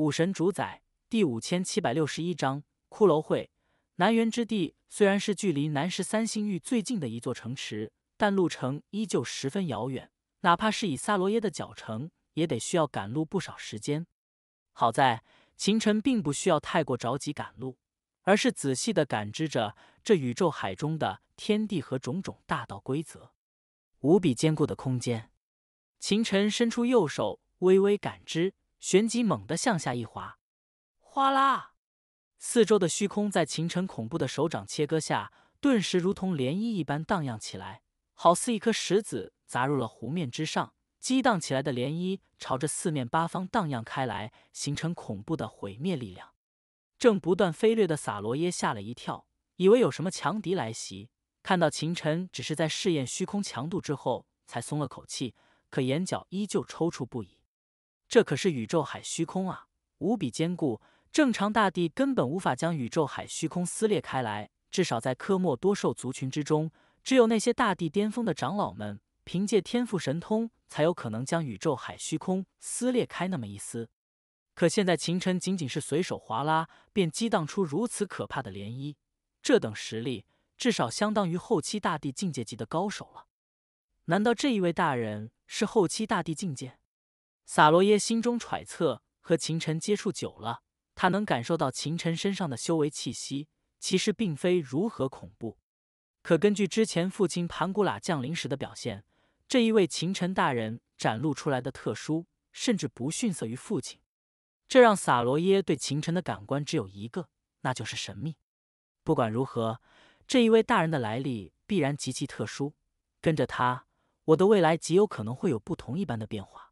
武神主宰第五千七百六十一章：骷髅会。南园之地虽然是距离南十三星域最近的一座城池，但路程依旧十分遥远。哪怕是以萨罗耶的脚程，也得需要赶路不少时间。好在秦尘并不需要太过着急赶路，而是仔细的感知着这宇宙海中的天地和种种大道规则。无比坚固的空间，秦尘伸出右手，微微感知。旋即猛地向下一滑，哗啦！四周的虚空在秦尘恐怖的手掌切割下，顿时如同涟漪一般荡漾起来，好似一颗石子砸入了湖面之上，激荡起来的涟漪朝着四面八方荡漾开来，形成恐怖的毁灭力量。正不断飞掠的萨罗耶吓了一跳，以为有什么强敌来袭，看到秦尘只是在试验虚空强度之后，才松了口气，可眼角依旧抽搐不已。这可是宇宙海虚空啊，无比坚固，正常大地根本无法将宇宙海虚空撕裂开来。至少在科莫多兽族群之中，只有那些大地巅峰的长老们，凭借天赋神通，才有可能将宇宙海虚空撕裂开那么一丝。可现在，秦尘仅仅是随手划拉，便激荡出如此可怕的涟漪。这等实力，至少相当于后期大地境界级的高手了。难道这一位大人是后期大地境界？萨罗耶心中揣测，和秦尘接触久了，他能感受到秦尘身上的修为气息，其实并非如何恐怖。可根据之前父亲盘古拉降临时的表现，这一位秦尘大人展露出来的特殊，甚至不逊色于父亲。这让萨罗耶对秦尘的感官只有一个，那就是神秘。不管如何，这一位大人的来历必然极其特殊。跟着他，我的未来极有可能会有不同一般的变化。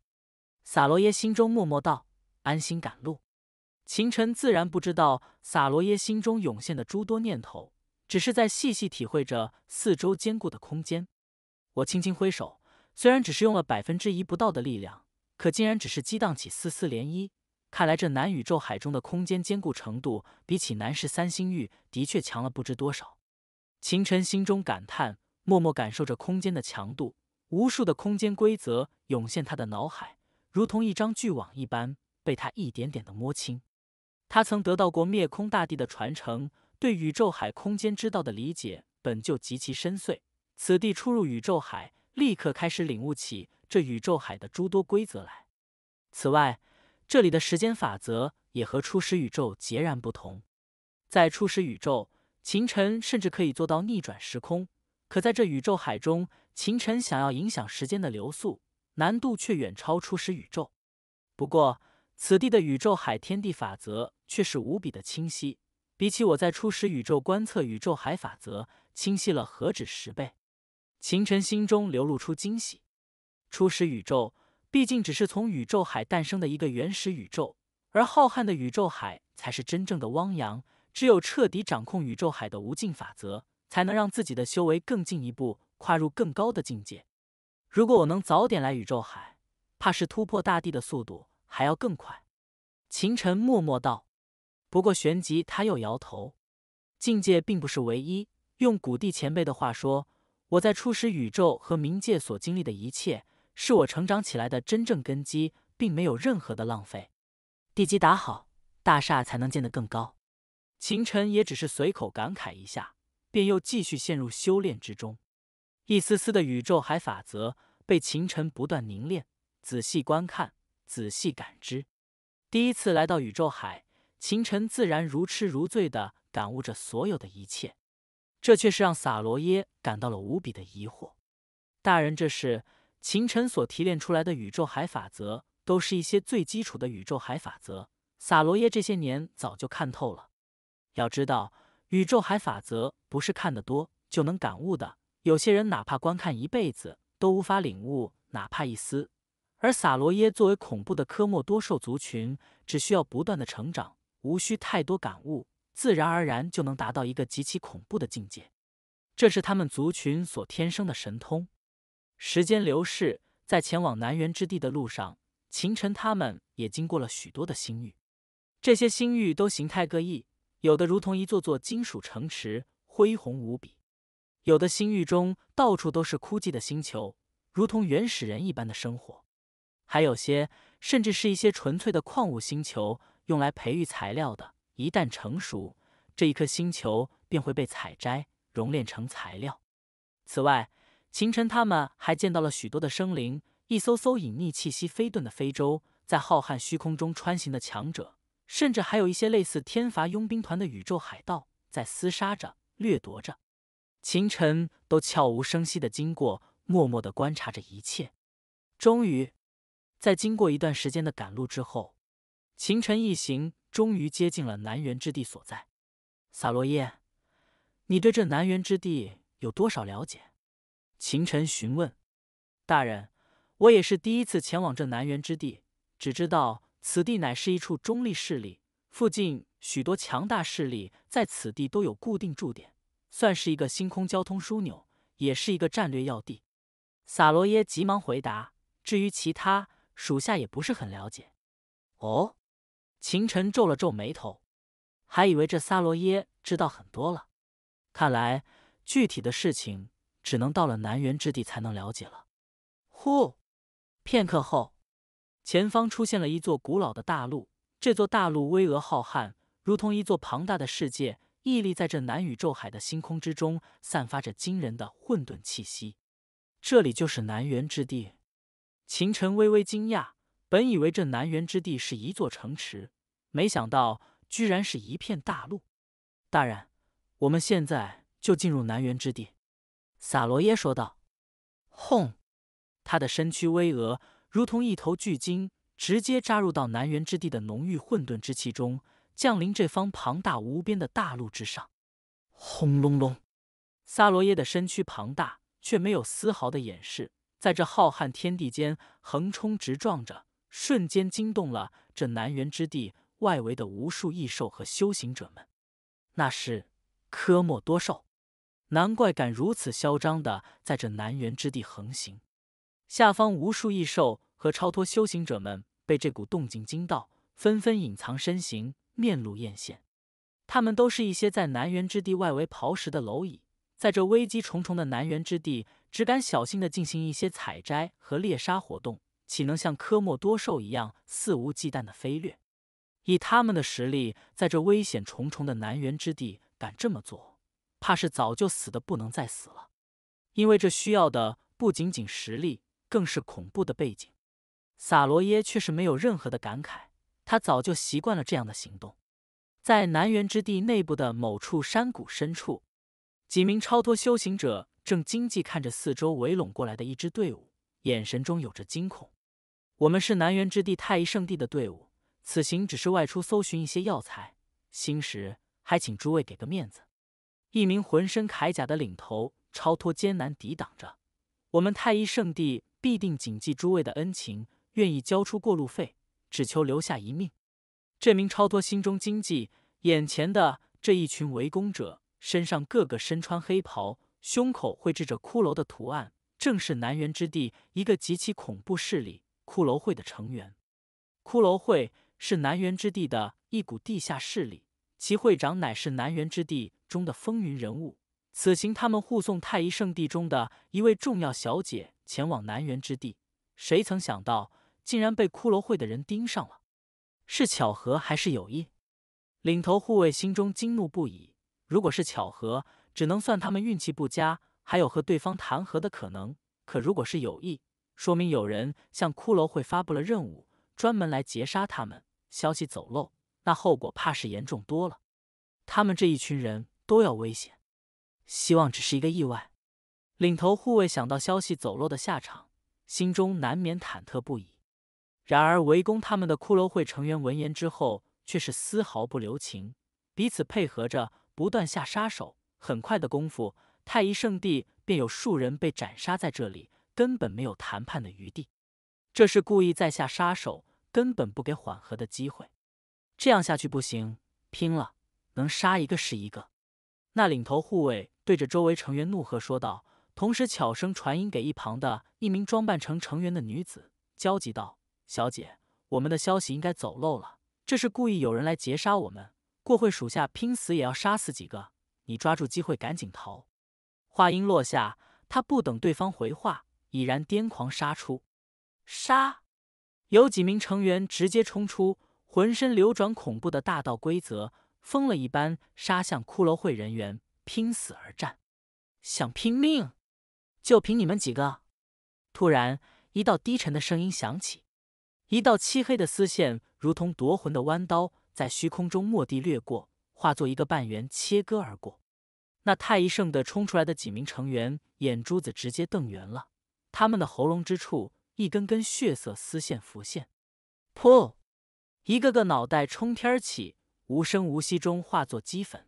萨罗耶心中默默道：“安心赶路。”秦尘自然不知道萨罗耶心中涌现的诸多念头，只是在细细体会着四周坚固的空间。我轻轻挥手，虽然只是用了百分之一不到的力量，可竟然只是激荡起丝丝涟漪。看来这南宇宙海中的空间坚固程度，比起南市三星域的确强了不知多少。秦尘心中感叹，默默感受着空间的强度，无数的空间规则涌现他的脑海。如同一张巨网一般，被他一点点的摸清。他曾得到过灭空大帝的传承，对宇宙海空间之道的理解本就极其深邃。此地初入宇宙海，立刻开始领悟起这宇宙海的诸多规则来。此外，这里的时间法则也和初始宇宙截然不同。在初始宇宙，秦尘甚至可以做到逆转时空；可在这宇宙海中，秦尘想要影响时间的流速。难度却远超初始宇宙。不过，此地的宇宙海天地法则却是无比的清晰，比起我在初始宇宙观测宇宙海法则，清晰了何止十倍？秦尘心中流露出惊喜。初始宇宙毕竟只是从宇宙海诞生的一个原始宇宙，而浩瀚的宇宙海才是真正的汪洋。只有彻底掌控宇宙海的无尽法则，才能让自己的修为更进一步，跨入更高的境界。如果我能早点来宇宙海，怕是突破大地的速度还要更快。秦尘默默道。不过旋即他又摇头，境界并不是唯一。用古帝前辈的话说，我在初始宇宙和冥界所经历的一切，是我成长起来的真正根基，并没有任何的浪费。地基打好，大厦才能建得更高。秦尘也只是随口感慨一下，便又继续陷入修炼之中。一丝丝的宇宙海法则被秦尘不断凝练，仔细观看，仔细感知。第一次来到宇宙海，秦尘自然如痴如醉地感悟着所有的一切。这却是让萨罗耶感到了无比的疑惑。大人，这是秦尘所提炼出来的宇宙海法则，都是一些最基础的宇宙海法则。萨罗耶这些年早就看透了。要知道，宇宙海法则不是看得多就能感悟的。有些人哪怕观看一辈子都无法领悟哪怕一丝，而撒罗耶作为恐怖的科莫多兽族群，只需要不断的成长，无需太多感悟，自然而然就能达到一个极其恐怖的境界。这是他们族群所天生的神通。时间流逝，在前往南原之地的路上，秦尘他们也经过了许多的星域，这些星域都形态各异，有的如同一座座金属城池，恢宏无比。有的星域中到处都是枯寂的星球，如同原始人一般的生活；还有些甚至是一些纯粹的矿物星球，用来培育材料的。一旦成熟，这一颗星球便会被采摘、熔炼成材料。此外，秦晨他们还见到了许多的生灵，一艘艘隐匿气息、飞遁的非洲，在浩瀚虚空中穿行的强者，甚至还有一些类似天罚佣兵团的宇宙海盗，在厮杀着、掠夺着。秦晨都悄无声息的经过，默默的观察着一切。终于，在经过一段时间的赶路之后，秦晨一行终于接近了南园之地所在。萨罗耶，你对这南园之地有多少了解？秦晨询问。大人，我也是第一次前往这南园之地，只知道此地乃是一处中立势力，附近许多强大势力在此地都有固定驻点。算是一个星空交通枢纽，也是一个战略要地。萨罗耶急忙回答：“至于其他，属下也不是很了解。”哦，秦晨皱了皱眉头，还以为这萨罗耶知道很多了。看来具体的事情只能到了南园之地才能了解了。呼，片刻后，前方出现了一座古老的大陆。这座大陆巍峨浩瀚，如同一座庞大的世界。屹立在这南宇宙海的星空之中，散发着惊人的混沌气息。这里就是南园之地。秦尘微微惊讶，本以为这南园之地是一座城池，没想到居然是一片大陆。大人，我们现在就进入南园之地。”萨罗耶说道。轰！他的身躯巍峨，如同一头巨鲸，直接扎入到南园之地的浓郁混沌之气中。降临这方庞大无边的大陆之上，轰隆隆！萨罗耶的身躯庞大，却没有丝毫的掩饰，在这浩瀚天地间横冲直撞着，瞬间惊动了这南原之地外围的无数异兽和修行者们。那是科莫多兽，难怪敢如此嚣张的在这南原之地横行。下方无数异兽和超脱修行者们被这股动静惊到，纷纷隐藏身形。面露艳羡，他们都是一些在南园之地外围刨食的蝼蚁，在这危机重重的南园之地，只敢小心的进行一些采摘和猎杀活动，岂能像科莫多兽一样肆无忌惮的飞掠？以他们的实力，在这危险重重的南园之地敢这么做，怕是早就死的不能再死了，因为这需要的不仅仅实力，更是恐怖的背景。萨罗耶却是没有任何的感慨。他早就习惯了这样的行动，在南原之地内部的某处山谷深处，几名超脱修行者正惊悸看着四周围拢过来的一支队伍，眼神中有着惊恐。我们是南原之地太乙圣地的队伍，此行只是外出搜寻一些药材、心时还请诸位给个面子。一名浑身铠甲的领头超脱艰难抵挡着，我们太医圣地必定谨记诸位的恩情，愿意交出过路费。只求留下一命。这名超脱心中惊悸，眼前的这一群围攻者身上个个身穿黑袍，胸口绘制着骷髅的图案，正是南园之地一个极其恐怖势力——骷髅会的成员。骷髅会是南园之地的一股地下势力，其会长乃是南园之地中的风云人物。此行，他们护送太一圣地中的一位重要小姐前往南园之地。谁曾想到？竟然被骷髅会的人盯上了，是巧合还是有意？领头护卫心中惊怒不已。如果是巧合，只能算他们运气不佳，还有和对方谈和的可能；可如果是有意，说明有人向骷髅会发布了任务，专门来截杀他们。消息走漏，那后果怕是严重多了，他们这一群人都要危险。希望只是一个意外。领头护卫想到消息走漏的下场，心中难免忐忑不已。然而，围攻他们的骷髅会成员闻言之后，却是丝毫不留情，彼此配合着不断下杀手。很快的功夫，太乙圣地便有数人被斩杀在这里，根本没有谈判的余地。这是故意在下杀手，根本不给缓和的机会。这样下去不行，拼了，能杀一个是一个。那领头护卫对着周围成员怒喝说道，同时悄声传音给一旁的一名装扮成成员的女子，焦急道。小姐，我们的消息应该走漏了，这是故意有人来劫杀我们。过会属下拼死也要杀死几个，你抓住机会赶紧逃。话音落下，他不等对方回话，已然癫狂杀出。杀！有几名成员直接冲出，浑身流转恐怖的大道规则，疯了一般杀向骷髅会人员，拼死而战。想拼命？就凭你们几个！突然，一道低沉的声音响起。一道漆黑的丝线，如同夺魂的弯刀，在虚空中蓦地掠过，化作一个半圆切割而过。那太医圣的冲出来的几名成员，眼珠子直接瞪圆了，他们的喉咙之处，一根根血色丝线浮现，噗，一个个脑袋冲天起，无声无息中化作齑粉。